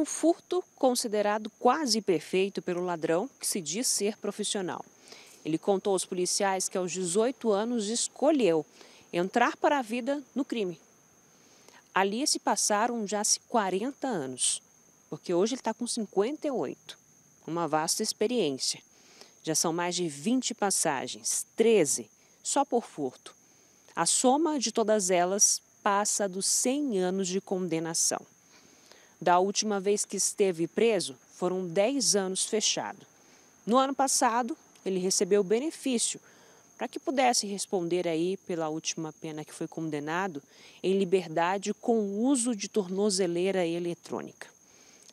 um furto considerado quase perfeito pelo ladrão, que se diz ser profissional. Ele contou aos policiais que aos 18 anos escolheu entrar para a vida no crime. Ali se passaram já se 40 anos, porque hoje ele está com 58, uma vasta experiência. Já são mais de 20 passagens, 13 só por furto. A soma de todas elas passa dos 100 anos de condenação. Da última vez que esteve preso, foram 10 anos fechado. No ano passado, ele recebeu benefício para que pudesse responder aí pela última pena que foi condenado em liberdade com o uso de tornozeleira eletrônica.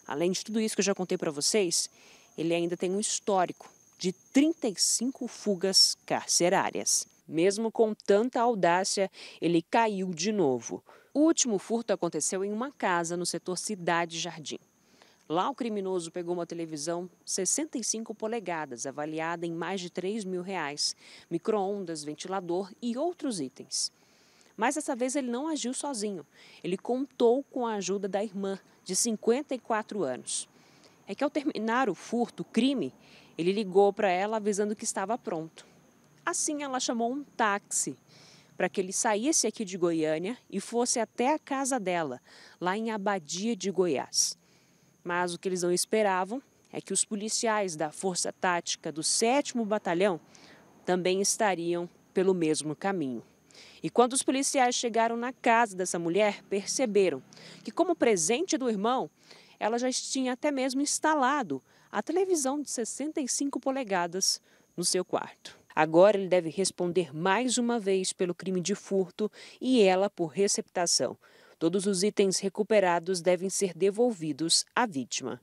Além de tudo isso que eu já contei para vocês, ele ainda tem um histórico de 35 fugas carcerárias. Mesmo com tanta audácia, ele caiu de novo. O último furto aconteceu em uma casa no setor Cidade Jardim. Lá, o criminoso pegou uma televisão 65 polegadas, avaliada em mais de 3 mil reais, micro-ondas, ventilador e outros itens. Mas dessa vez ele não agiu sozinho. Ele contou com a ajuda da irmã, de 54 anos. É que ao terminar o furto, o crime, ele ligou para ela avisando que estava pronto. Assim, ela chamou um táxi para que ele saísse aqui de Goiânia e fosse até a casa dela, lá em Abadia de Goiás. Mas o que eles não esperavam é que os policiais da Força Tática do 7 Batalhão também estariam pelo mesmo caminho. E quando os policiais chegaram na casa dessa mulher, perceberam que, como presente do irmão, ela já tinha até mesmo instalado a televisão de 65 polegadas no seu quarto. Agora ele deve responder mais uma vez pelo crime de furto e ela por receptação. Todos os itens recuperados devem ser devolvidos à vítima.